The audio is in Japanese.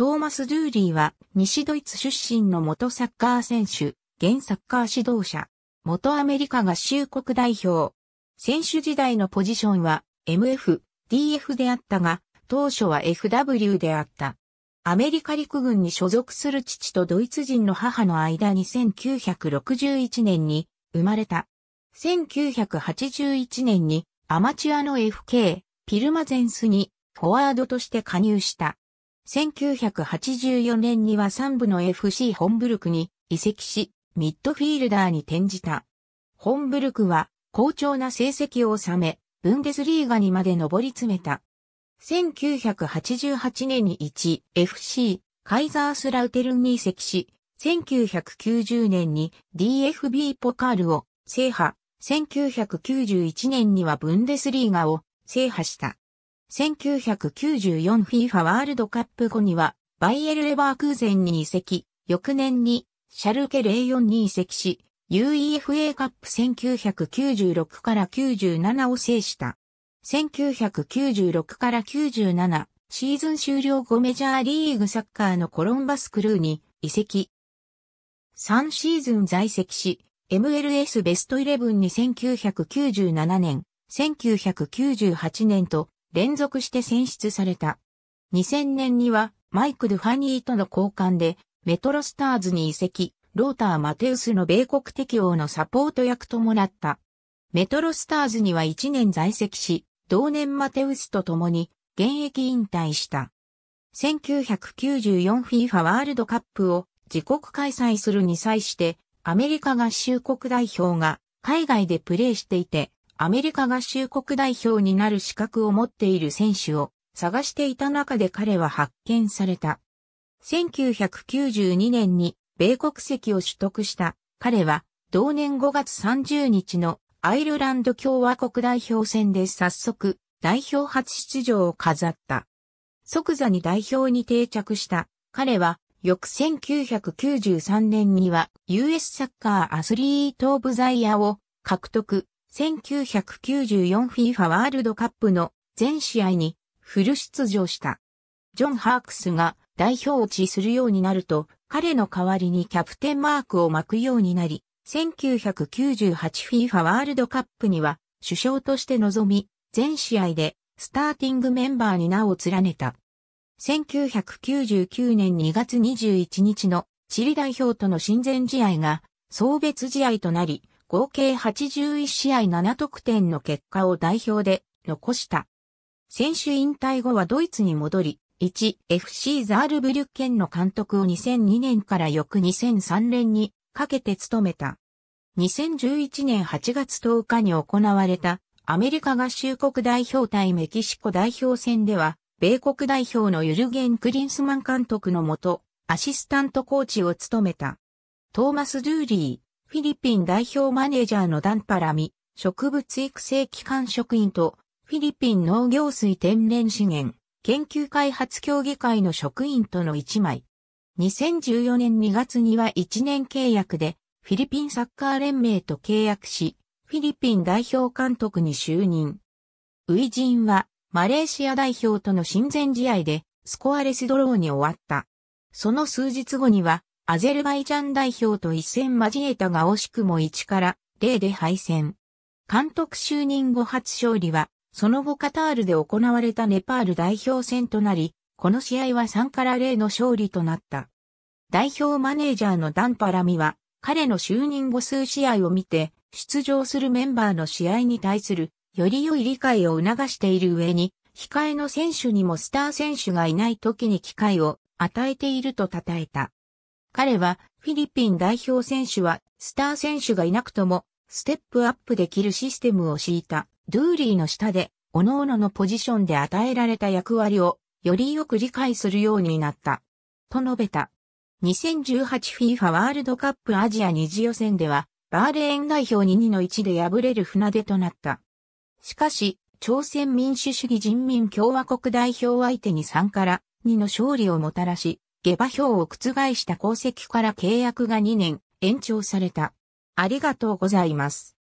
トーマス・ドゥーリーは西ドイツ出身の元サッカー選手、現サッカー指導者、元アメリカ合衆国代表。選手時代のポジションは MF、DF であったが、当初は FW であった。アメリカ陸軍に所属する父とドイツ人の母の間に1961年に生まれた。1981年にアマチュアの FK、ピルマゼンスにフォワードとして加入した。1984年には3部の FC ホンブルクに移籍し、ミッドフィールダーに転じた。ホンブルクは好調な成績を収め、ブンデスリーガにまで上り詰めた。1988年に 1FC カイザースラウテルに移籍し、1990年に DFB ポカールを制覇、1991年にはブンデスリーガを制覇した。1994 FIFA ワールドカップ後には、バイエル・レバークーゼンに移籍、翌年に、シャルケヨンに移籍し、UEFA カップ1996から97を制した。1996から97シーズン終了後メジャーリーグサッカーのコロンバスクルーに移籍。3シーズン在籍し、MLS ベスト11に1997年、1998年と連続して選出された。2000年にはマイク・ドゥ・ファニーとの交換でメトロスターズに移籍、ローター・マテウスの米国適応のサポート役ともなった。メトロスターズには1年在籍し、同年マテウスと共に現役引退した。1994FIFA ワールドカップを自国開催するに際して、アメリカ合衆国代表が海外でプレーしていて、アメリカ合衆国代表になる資格を持っている選手を探していた中で彼は発見された。1992年に米国籍を取得した彼は同年5月30日のアイルランド共和国代表戦で早速代表初出場を飾った。即座に代表に定着した彼は翌1993年には US サッカーアスリート・オブ・ザ・イヤーを獲得。1994FIFA ワールドカップの全試合にフル出場した。ジョン・ハークスが代表落ちするようになると、彼の代わりにキャプテンマークを巻くようになり、1998FIFA ワールドカップには首相として臨み、全試合でスターティングメンバーに名を連ねた。1999年2月21日のチリ代表との親善試合が送別試合となり、合計81試合7得点の結果を代表で残した。選手引退後はドイツに戻り、1FC ザールブリュッケンの監督を2002年から翌2003年にかけて務めた。2011年8月10日に行われたアメリカ合衆国代表対メキシコ代表戦では、米国代表のユルゲン・クリンスマン監督のもと、アシスタントコーチを務めた。トーマス・ドゥーリー、フィリピン代表マネージャーのダンパラミ、植物育成機関職員と、フィリピン農業水天然資源、研究開発協議会の職員との一枚。2014年2月には1年契約で、フィリピンサッカー連盟と契約し、フィリピン代表監督に就任。ウィジンは、マレーシア代表との親善試合で、スコアレスドローに終わった。その数日後には、アゼルバイジャン代表と一戦交えたが惜しくも1から0で敗戦。監督就任後初勝利は、その後カタールで行われたネパール代表戦となり、この試合は3から0の勝利となった。代表マネージャーのダンパラミは、彼の就任後数試合を見て、出場するメンバーの試合に対する、より良い理解を促している上に、控えの選手にもスター選手がいない時に機会を与えていると称えた。彼は、フィリピン代表選手は、スター選手がいなくとも、ステップアップできるシステムを敷いた、ドゥーリーの下で、各々のポジションで与えられた役割を、よりよく理解するようになった。と述べた。2018FIFA ワールドカップアジア二次予選では、バーレーン代表に2の1で敗れる船出となった。しかし、朝鮮民主主義人民共和国代表相手に3から2の勝利をもたらし、下馬評を覆した功績から契約が2年延長された。ありがとうございます。